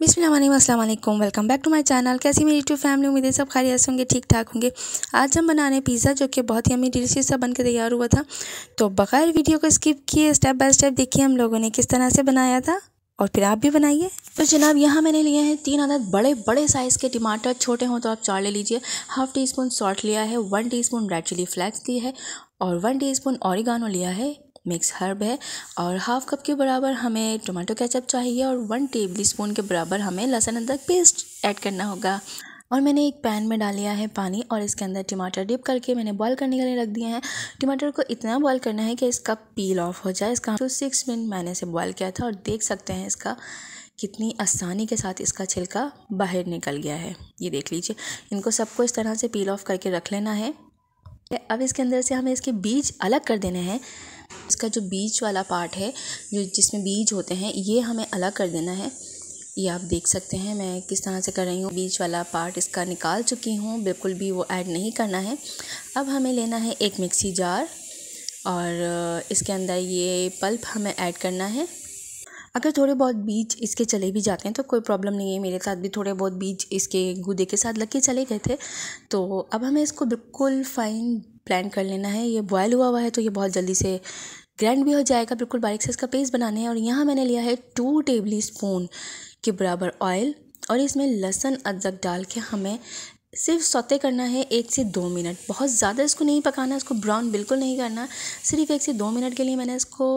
बिस्मिल्लाम welcome back to my channel कैसी मेरी YouTube family उम्मीदें सब खाली ऐसे होंगे ठीक ठाक होंगे आज हम बना रहे हैं पिज़्ज़ा जो कि बहुत ही अमी डिलीशियस सा बनकर तैयार हुआ था तो बगैर वीडियो को स्किप किए स्टेप बाय स्टेप देखिए हम लोगों ने किस तरह से बनाया था और फिर आप भी बनाइए तो जनाब यहाँ मैंने लिए हैं तीन अदद बड़े बड़े साइज़ के टमाटर छोटे हों तो आप चार ले लीजिए हाफ़ टी स्पून सॉल्ट लिया है one teaspoon red chilli flakes दी है और वन टी स्पून लिया है मिक्स हर्ब है और हाफ़ कप के बराबर हमें टोमेटो केचप चाहिए और वन टेबल स्पून के बराबर हमें लहसुन अदरक पेस्ट ऐड करना होगा और मैंने एक पैन में डाल लिया है पानी और इसके अंदर टमाटर डिप करके मैंने बॉईल करने के लिए रख दिए हैं टमाटर को इतना बॉईल करना है कि इसका पील ऑफ हो जाए इसका तो सिक्स मिनट मैंने इसे बॉईल किया था और देख सकते हैं इसका कितनी आसानी के साथ इसका छिलका बाहर निकल गया है ये देख लीजिए इनको सबको इस तरह से पील ऑफ करके रख लेना है अब इसके अंदर से हमें इसके बीज अलग कर देने हैं इसका जो बीज वाला पार्ट है जो जिसमें बीज होते हैं ये हमें अलग कर देना है ये आप देख सकते हैं मैं किस तरह से कर रही हूँ बीज वाला पार्ट इसका निकाल चुकी हूँ बिल्कुल भी वो ऐड नहीं करना है अब हमें लेना है एक मिक्सी जार और इसके अंदर ये पल्प हमें ऐड करना है अगर थोड़े बहुत बीज इसके चले भी जाते हैं तो कोई प्रॉब्लम नहीं है मेरे साथ भी थोड़े बहुत बीज इसके गुदे के साथ लग के चले गए थे तो अब हमें इसको बिल्कुल फाइन ब्लेंड कर लेना है ये बॉयल हुआ हुआ है तो ये बहुत जल्दी से ग्रैंड भी हो जाएगा बिल्कुल बारीक से इसका पेस्ट बनाने है और यहाँ मैंने लिया है टू टेबल स्पून के बराबर ऑयल और इसमें लहसुन अदरक डाल के हमें सिर्फ सौते करना है एक से दो मिनट बहुत ज़्यादा इसको नहीं पकाना इसको ब्राउन बिल्कुल नहीं करना सिर्फ एक से दो मिनट के लिए मैंने इसको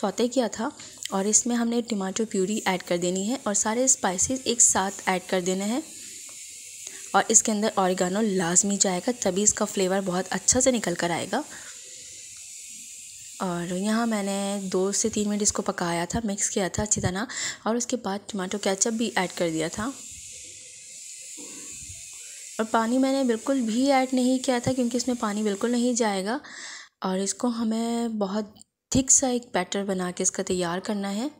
सौते किया था और इसमें हमने टमाटो प्यूरी ऐड कर देनी है और सारे स्पाइसेस एक साथ ऐड कर देने हैं और इसके अंदर ऑरिगानो लाजमी जाएगा तभी इसका फ्लेवर बहुत अच्छा से निकल कर आएगा और यहाँ मैंने दो से तीन मिनट इसको पकाया था मिक्स किया था अच्छी तरह और उसके बाद टमाटो केचप भी ऐड कर दिया था और पानी मैंने बिल्कुल भी ऐड नहीं किया था क्योंकि इसमें पानी बिल्कुल नहीं जाएगा और इसको हमें बहुत थिक सा एक बैटर बना के इसका तैयार करना है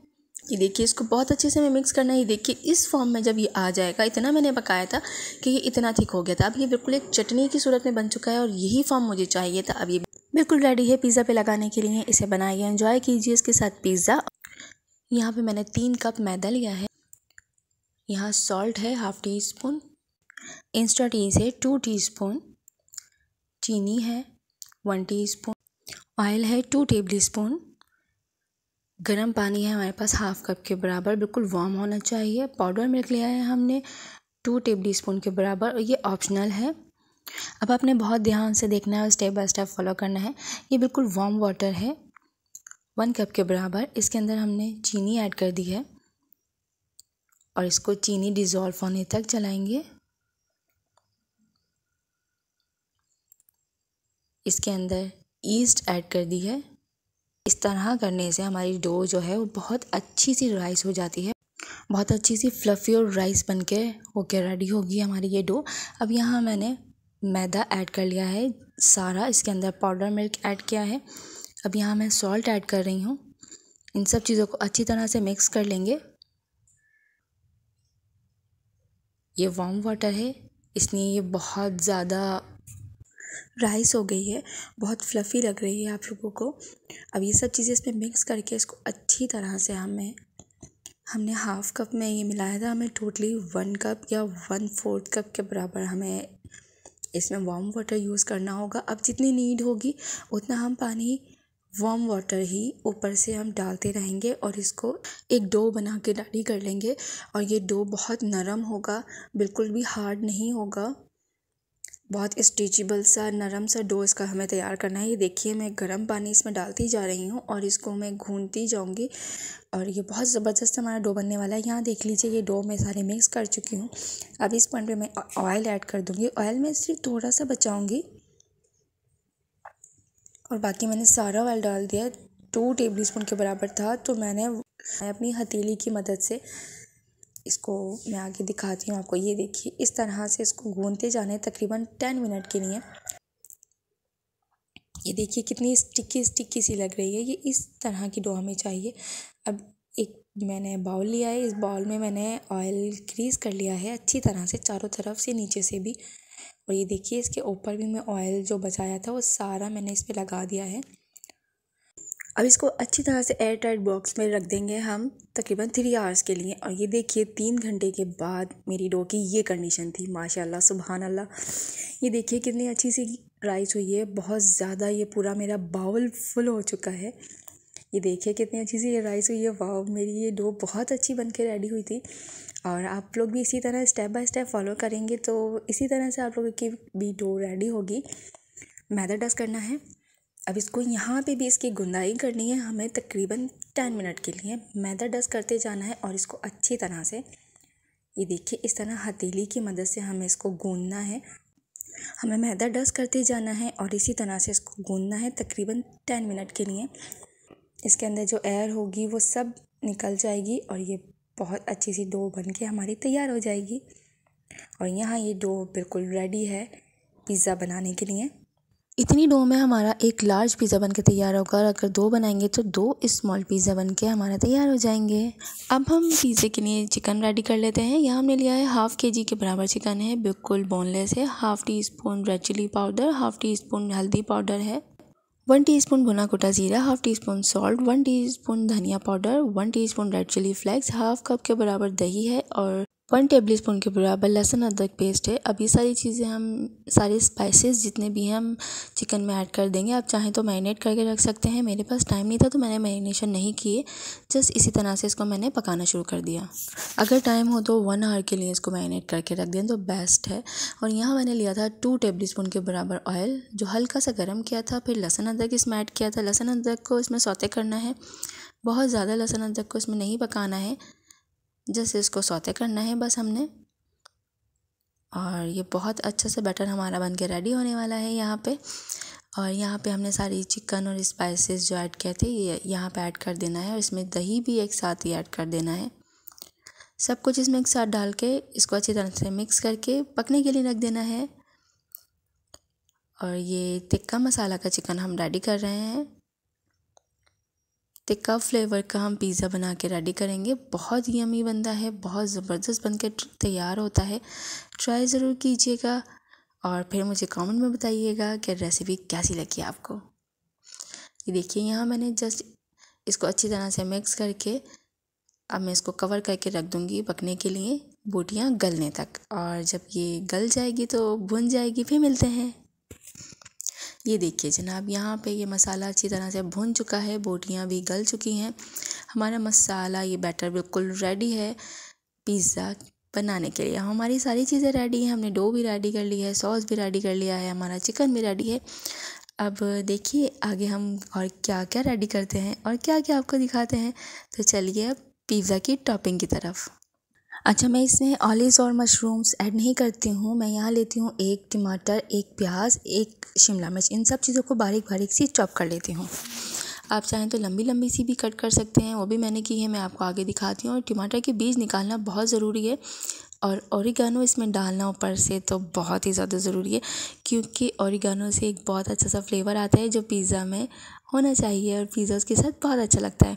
ये देखिए इसको बहुत अच्छे से मैं मिक्स करना है देखिए इस फॉर्म में जब ये आ जाएगा इतना मैंने पकाया था कि ये इतना थिक हो गया था अब ये बिल्कुल एक चटनी की सूरत में बन चुका है और यही फॉर्म मुझे चाहिए था अब ये बिल्कुल रेडी है पिज़्ज़ा पे लगाने के लिए इसे बनाइए इन्जॉय कीजिए इसके साथ पिज़्ज़ा यहाँ पर मैंने तीन कप मैदा लिया है यहाँ सॉल्ट है हाफ़ टी स्पून इंस्टा टीज है टू टी स्पून चीनी है वन टी स्पून ऑयल है टू टेबल स्पून गर्म पानी है हमारे पास हाफ़ कप के बराबर बिल्कुल वार्म होना चाहिए पाउडर मिल्क लिया है हमने टू टेबल स्पून के बराबर और ये ऑप्शनल है अब आपने बहुत ध्यान से देखना है और स्टेप बाय स्टेप फॉलो करना है ये बिल्कुल वार्म वाटर है वन कप के बराबर इसके अंदर हमने चीनी ऐड कर दी है और इसको चीनी डिज़ोल्व होने तक चलाएंगे इसके अंदर ईस्ट ऐड कर दी है इस तरह करने से हमारी डो जो है वो बहुत अच्छी सी राइस हो जाती है बहुत अच्छी सी फ्लफ़ी और राइस बन के होके रेडी होगी हमारी ये डो अब यहाँ मैंने मैदा ऐड कर लिया है सारा इसके अंदर पाउडर मिल्क ऐड किया है अब यहाँ मैं सॉल्ट ऐड कर रही हूँ इन सब चीज़ों को अच्छी तरह से मिक्स कर लेंगे ये वार्म वाटर है इसलिए ये बहुत ज़्यादा राइस हो गई है बहुत फ्लफ़ी लग रही है आप लोगों को अब ये सब चीज़ें इसमें मिक्स करके इसको अच्छी तरह से हमें हमने हाफ़ कप में ये मिलाया था हमें टोटली वन कप या वन फोर्थ कप के बराबर हमें इसमें वार्म वाटर यूज़ करना होगा अब जितनी नीड होगी उतना हम पानी वार्म वाटर ही ऊपर से हम डालते रहेंगे और इसको एक डो बना के डाली कर लेंगे और ये डो बहुत नरम होगा बिल्कुल भी हार्ड नहीं होगा बहुत स्ट्रेचेबल सा नरम सा डो इसका हमें तैयार करना है ये देखिए मैं गर्म पानी इसमें डालती जा रही हूँ और इसको मैं घूनती जाऊँगी और ये बहुत ज़बरदस्त हमारा डो बनने वाला है यहाँ देख लीजिए ये डो मैं सारे मिक्स कर चुकी हूँ अब इस पॉइंट पे मैं ऑयल ऐड कर दूँगी ऑयल मैं सिर्फ थोड़ा सा बचाऊँगी और बाकी मैंने सारा ऑयल डाल दिया टू टेबल स्पून के बराबर था तो मैंने अपनी हथेली की मदद से इसको मैं आगे दिखाती हूँ आपको ये देखिए इस तरह से इसको गूंदते जाने तकरीबन टेन मिनट के लिए ये देखिए कितनी स्टिकी स्टिकी सी लग रही है ये इस तरह की डो हमें चाहिए अब एक मैंने बाउल लिया है इस बाउल में मैंने ऑयल ग्रीस कर लिया है अच्छी तरह से चारों तरफ से नीचे से भी और ये देखिए इसके ऊपर भी मैं ऑयल जो बचाया था वो सारा मैंने इस पर लगा दिया है अब इसको अच्छी तरह से एयर टाइट बॉक्स में रख देंगे हम तकरीबन थ्री आवर्स के लिए और ये देखिए तीन घंटे के बाद मेरी डो की ये कंडीशन थी माशाल्लाह सुबहान अल्लाह ये देखिए कितनी अच्छी सी राइस हुई है बहुत ज़्यादा ये पूरा मेरा बाउल फुल हो चुका है ये देखिए कितनी अच्छी सी ये राइस हुई है वाह मेरी ये डो बहुत अच्छी बन के रेडी हुई थी और आप लोग भी इसी तरह स्टेप बाय स्टेप फॉलो करेंगे तो इसी तरह से आप लोगों की भी डो रेडी होगी मैदा डस्ट करना है अब इसको यहाँ पे भी इसकी गुंदाई करनी है हमें तकरीबन टेन मिनट के लिए मैदा डस्ट करते जाना है और इसको अच्छी तरह से ये देखिए इस तरह हथेली की मदद से हमें इसको गूंदना है हमें मैदा डस्ट करते जाना है और इसी तरह से इसको गूंदना है तकरीबन टेन मिनट के लिए इसके अंदर जो एयर होगी वो सब निकल जाएगी और ये बहुत अच्छी सी डो बन के हमारी तैयार हो जाएगी और यहाँ ये डो बिल्कुल रेडी है पिज़्ज़ा बनाने के लिए इतनी डो में हमारा एक लार्ज पिज़्ज़ा बन के तैयार होगा और अगर दो बनाएंगे तो दो स्मॉल पिज़्ज़ा बन के हमारा तैयार हो जाएंगे अब हम पिज़्ज़े के लिए चिकन रेडी कर लेते हैं यहाँ हमने लिया है हाफ़ के जी के बराबर चिकन है बिल्कुल बोनलेस है half teaspoon red chilli powder half teaspoon हल्दी पाउडर है वन टी स्पून भुना कुटा जीरा half teaspoon salt one spoon धनिया powder one spoon red chilli flakes half cup के बराबर दही है और वन टेबल स्पून के बराबर लहसुन अदरक पेस्ट है अभी सारी चीज़ें हम सारे स्पाइसेस जितने भी हैं हम चिकन में ऐड कर देंगे आप चाहें तो मैरिनेट करके रख सकते हैं मेरे पास टाइम नहीं था तो मैंने मैरिनेशन नहीं किए जस्ट इसी तरह से इसको मैंने पकाना शुरू कर दिया अगर टाइम हो तो वन आवर के लिए इसको मैरिनेट करके रख दें तो बेस्ट है और यहाँ मैंने लिया था टू टेबल स्पून के बराबर ऑयल जो हल्का सा गर्म किया था फिर लहसुन अदरक इसमें ऐड किया था लहसुन अदरक को इसमें सौते करना है बहुत ज़्यादा लहसुन अदरक को इसमें नहीं पकाना है जैसे इसको सौते करना है बस हमने और ये बहुत अच्छे से बैटर हमारा बन के रेडी होने वाला है यहाँ पे और यहाँ पे हमने सारी चिकन और स्पाइसेस जो ऐड किए थे ये यहाँ पे ऐड कर देना है और इसमें दही भी एक साथ ही ऐड कर देना है सब कुछ इसमें एक साथ डाल के इसको अच्छी तरह से मिक्स करके पकने के लिए रख देना है और ये टिक्का मसाला का चिकन हम रेडी कर रहे हैं टिक्का फ्लेवर का हम पिज़्ज़ा बना के रेडी करेंगे बहुत यमी बनता है बहुत ज़बरदस्त बन के तैयार होता है ट्राई ज़रूर कीजिएगा और फिर मुझे कमेंट में बताइएगा कि रेसिपी कैसी लगी आपको ये देखिए यहाँ मैंने जस्ट इसको अच्छी तरह से मिक्स करके अब मैं इसको कवर करके रख दूँगी पकने के लिए बोटियाँ गलने तक और जब ये गल जाएगी तो भुन जाएगी फिर मिलते हैं ये देखिए जनाब यहाँ पे ये मसाला अच्छी तरह से भुन चुका है बोटियाँ भी गल चुकी हैं हमारा मसाला ये बैटर बिल्कुल रेडी है पिज़्ज़ा बनाने के लिए हमारी सारी चीज़ें रेडी हैं हमने डो भी रेडी कर ली है सॉस भी रेडी कर लिया है हमारा चिकन भी रेडी है अब देखिए आगे हम और क्या क्या रेडी करते हैं और क्या क्या आपको दिखाते हैं तो चलिए अब पिज़्ज़ा की टॉपिंग की तरफ अच्छा मैं इसमें ऑलिव और मशरूम्स ऐड नहीं करती हूँ मैं यहाँ लेती हूँ एक टमाटर एक प्याज एक शिमला मिर्च इन सब चीज़ों को बारीक बारीक सी चॉप कर लेती हूँ आप चाहें तो लंबी लंबी सी भी कट कर सकते हैं वो भी मैंने की है मैं आपको आगे दिखाती हूँ और टमाटर के बीज निकालना बहुत ज़रूरी है और औरिगानो इसमें डालना ऊपर से तो बहुत ही ज़्यादा ज़रूरी है क्योंकि औरिगानो से एक बहुत अच्छा सा फ्लेवर आता है जो पिज़्ज़ा में होना चाहिए और पिज़्ज़ा उसके साथ बहुत अच्छा लगता है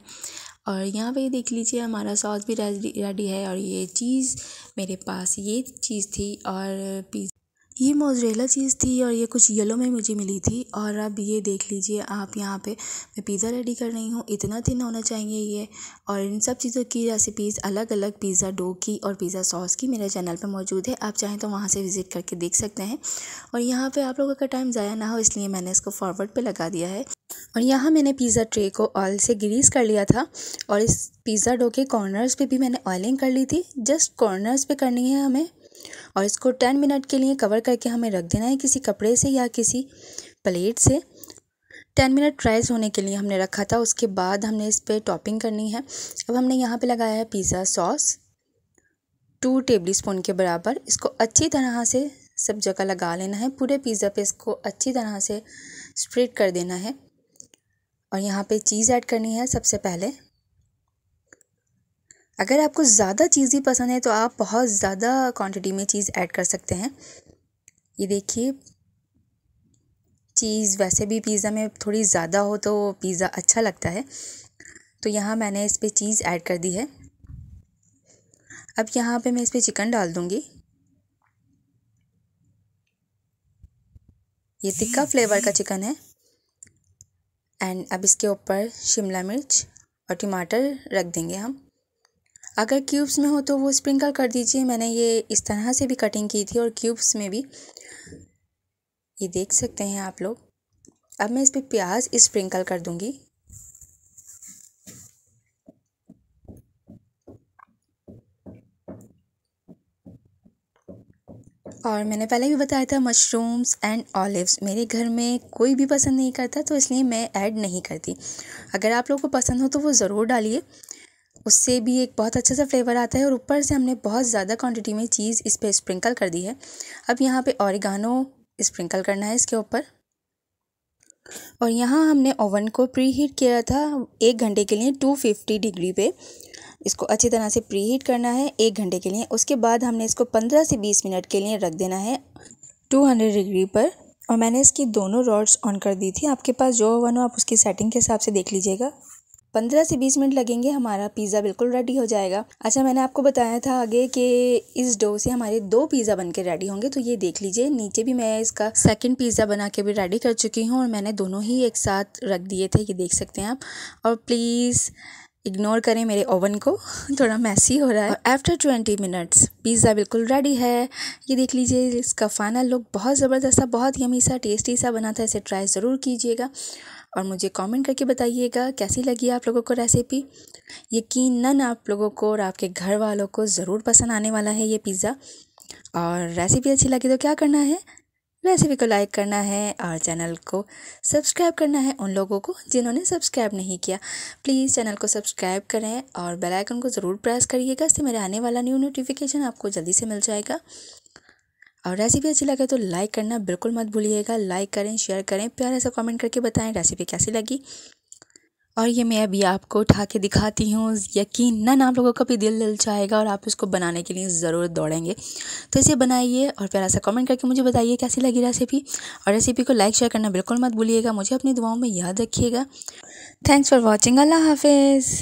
और यहाँ पे देख लीजिए हमारा सॉस भी रेडी है और ये चीज़ मेरे पास ये चीज़ थी और पिज़्ज़ा ये मोज़रेला चीज़ थी और ये कुछ येलो में मुझे मिली थी और अब ये देख लीजिए आप यहाँ पे मैं पिज़्ज़ा रेडी कर रही हूँ इतना थिन होना चाहिए ये और इन सब चीज़ों की रेसिपीज़ अलग अलग पिज़्ज़ा डो की और पिज़्ज़ा सॉस की मेरे चैनल पे मौजूद है आप चाहें तो वहाँ से विज़िट करके देख सकते हैं और यहाँ पर आप लोगों का टाइम ज़ाया ना हो इसलिए मैंने इसको फॉरवर्ड पर लगा दिया है और यहाँ मैंने पिज़्ज़ा ट्रे को ऑयल से ग्रीस कर लिया था और इस पिज़्ज़ा डो के कॉर्नर्स पर भी मैंने ऑयलिंग कर ली थी जस्ट कॉर्नर्स पर करनी है हमें और इसको टेन मिनट के लिए कवर करके हमें रख देना है किसी कपड़े से या किसी प्लेट से टेन मिनट फ्राइज होने के लिए हमने रखा था उसके बाद हमने इस पर टॉपिंग करनी है अब हमने यहाँ पे लगाया है pizza sauce two tablespoon के बराबर इसको अच्छी तरह से सब जगह लगा लेना है पूरे पिज़्ज़ा पे इसको अच्छी तरह से स्प्रेड कर देना है और यहाँ पे चीज़ ऐड करनी है सबसे पहले अगर आपको ज़्यादा चीज़ी पसंद है तो आप बहुत ज़्यादा क्वांटिटी में चीज़ ऐड कर सकते हैं ये देखिए चीज़ वैसे भी पिज़्ज़ा में थोड़ी ज़्यादा हो तो पिज़्ज़ा अच्छा लगता है तो यहाँ मैंने इस पर चीज़ ऐड कर दी है अब यहाँ पे मैं इस पर चिकन डाल दूँगी ये तिक्का फ्लेवर का चिकन है एंड अब इसके ऊपर शिमला मिर्च और टमाटर रख देंगे हम अगर क्यूब्स में हो तो वो स्प्रिंकल कर दीजिए मैंने ये इस तरह से भी कटिंग की थी और क्यूब्स में भी ये देख सकते हैं आप लोग अब मैं इस पर प्याज स्प्रिंकल कर दूंगी और मैंने पहले भी बताया था मशरूम्स एंड ऑलिव्स मेरे घर में कोई भी पसंद नहीं करता तो इसलिए मैं ऐड नहीं करती अगर आप लोगों को पसंद हो तो वो ज़रूर डालिए उससे भी एक बहुत अच्छा सा फ्लेवर आता है और ऊपर से हमने बहुत ज़्यादा क्वांटिटी में चीज़ इस पर स्प्रिंकल कर दी है अब यहाँ पे औरिगानो स्प्रिंकल करना है इसके ऊपर और यहाँ हमने ओवन को प्री हीट किया था एक घंटे के लिए टू फिफ्टी डिग्री पे इसको अच्छी तरह से प्री हीट करना है एक घंटे के लिए उसके बाद हमने इसको पंद्रह से बीस मिनट के लिए रख देना है टू हंड्रेड डिग्री पर और मैंने इसकी दोनों रॉड्स ऑन कर दी थी आपके पास जो ओवन हो आप उसकी सेटिंग के हिसाब से देख लीजिएगा पंद्रह से बीस मिनट लगेंगे हमारा पिज़्ज़ा बिल्कुल रेडी हो जाएगा अच्छा मैंने आपको बताया था आगे कि इस डो से हमारे दो पिज़्ज़ा बन के रेडी होंगे तो ये देख लीजिए नीचे भी मैं इसका सेकेंड पिज़्ज़ा बना के भी रेडी कर चुकी हूँ और मैंने दोनों ही एक साथ रख दिए थे ये देख सकते हैं आप और प्लीज़ इग्नोर करें मेरे ओवन को थोड़ा मैसी हो रहा है आफ्टर ट्वेंटी मिनट्स पिज़्ज़ा बिल्कुल रेडी है ये देख लीजिए इसका फाइनल लुक बहुत ज़बरदस्त सा बहुत यमी सा टेस्टी सा बना था इसे ट्राई ज़रूर कीजिएगा और मुझे कमेंट करके बताइएगा कैसी लगी आप लोगों को रेसिपी यकीनन आप लोगों को और आपके घर वालों को ज़रूर पसंद आने वाला है ये पिज़्ज़ा और रेसिपी अच्छी लगी तो क्या करना है रेसिपी को लाइक करना है और चैनल को सब्सक्राइब करना है उन लोगों को जिन्होंने सब्सक्राइब नहीं किया प्लीज़ चैनल को सब्सक्राइब करें और बेल आइकन को ज़रूर प्रेस करिएगा इससे मेरे आने वाला न्यू नोटिफिकेशन आपको जल्दी से मिल जाएगा और रेसिपी अच्छी लगे तो लाइक करना बिल्कुल मत भूलिएगा लाइक करें शेयर करें प्यारा सा कमेंट करके बताएं रेसिपी कैसी लगी और ये मैं अभी आपको उठा के दिखाती हूँ यकीन आप लोगों का भी दिल दिल चाहेगा और आप इसको बनाने के लिए ज़रूर दौड़ेंगे तो इसे बनाइए और प्यारा सा कमेंट करके मुझे बताइए कैसी लगी रेसिपी और रेसिपी को लाइक शेयर करना बिल्कुल मत भूलिएगा मुझे अपनी दुआओं में याद रखिएगा थैंक्स फॉर वॉचिंग अल्लाह हाफिज़